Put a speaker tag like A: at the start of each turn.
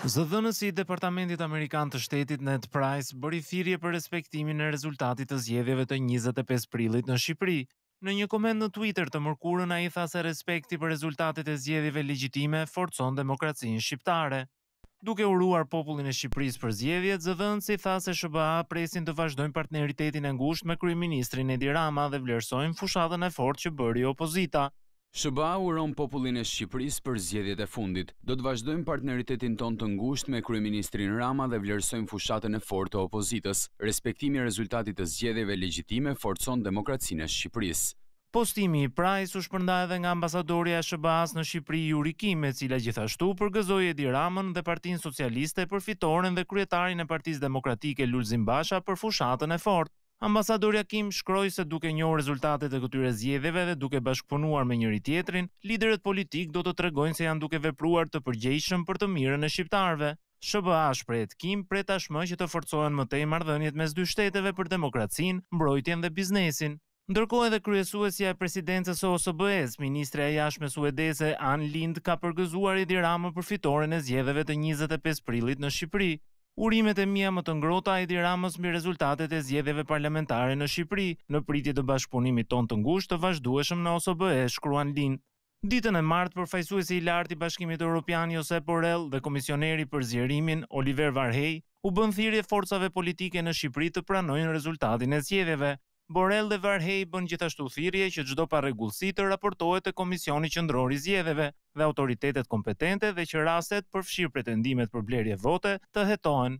A: Zëdhënësi i Departamentit Amerikan të Shtetit Ned Price bëri thirrje për respektimin e rezultatit të zgjedhjeve të 25 prillit në Shqipëri. Në një koment në Twitter të mërkurën ai tha se respekti për rezultatet e zgjedhjeve legjitime forcon demokracinë shqiptare. Duke uruar popullin e Shqipërisë për zgjedhjet, zëdhënësi tha se SBA presin të vazhdojnë partneritetin e ngushtë me kryeministrin Edi Rama dhe vlerësojnë
B: fushatën e fortë që bëri opozita. Shëba uron popullin e Shqipëris për zjedjet e fundit. Do të vazhdojmë partneritetin ton të ngusht me Kryeministrin Rama dhe vlerësojmë fushatën e fort të opozitës. Respektimi rezultatit të zjedjeve legjitime forcon demokracinë e Shqipëris.
A: Postimi i Price u shpërnda edhe nga ambasadorja e SBA-s në Shqipëri i urikime, e cila gjithashtu përgëzoj Edi Ramën dhe Partinë Socialiste për fitoren dhe kryetarin e Partisë Demokratike Lulzim Basha për fushatën e fortë. Ambasadori Hakim shkroi se duke njohur rezultatet e këtyre zgjedhjeve dhe duke bashkëpunuar me njëri tjetrin, liderët politik do të tregojnë se janë duke vepruar të përgjegjshëm për të mirën e shqiptarëve. SBA shpreh Kim për tashmë që të forcohen më tej marrëdhëniet mes dy shteteve për demokracinë, mbrojtjen dhe biznesin. Ndërkohë edhe kryesuesja e presidencës së OSBE-s, ministrja e jashtme suedeze Ann Lind ka përgëzuar Edi Rama për fitoren e zgjedhjeve të 25 prillit në Shqipëri. Urimet e mija më të ngrota e diramës mbi rezultatet e zjedheve parlamentare në Shqipëri, në pritje të bashkëpunimit ton të ngusht të vazhdueshëm në OSBE, shkruan linë. Ditën e martë, përfajsuesi i lartë i Bashkimit Evropian Josep Borrell dhe komisioneri për zjerimin Oliver Varhej u bën thirrje forcave politike në Shqipëri të pranojnë rezultatin e zgjedhjeve, Borell dhe Varhej bën gjithashtu thirje që çdo pa rregullsi të raportohet te Komisioni Qendror i Zgjedhjeve dhe autoritetet kompetente dhe që rastet përfshir pretendimet për blerje vote të hetohen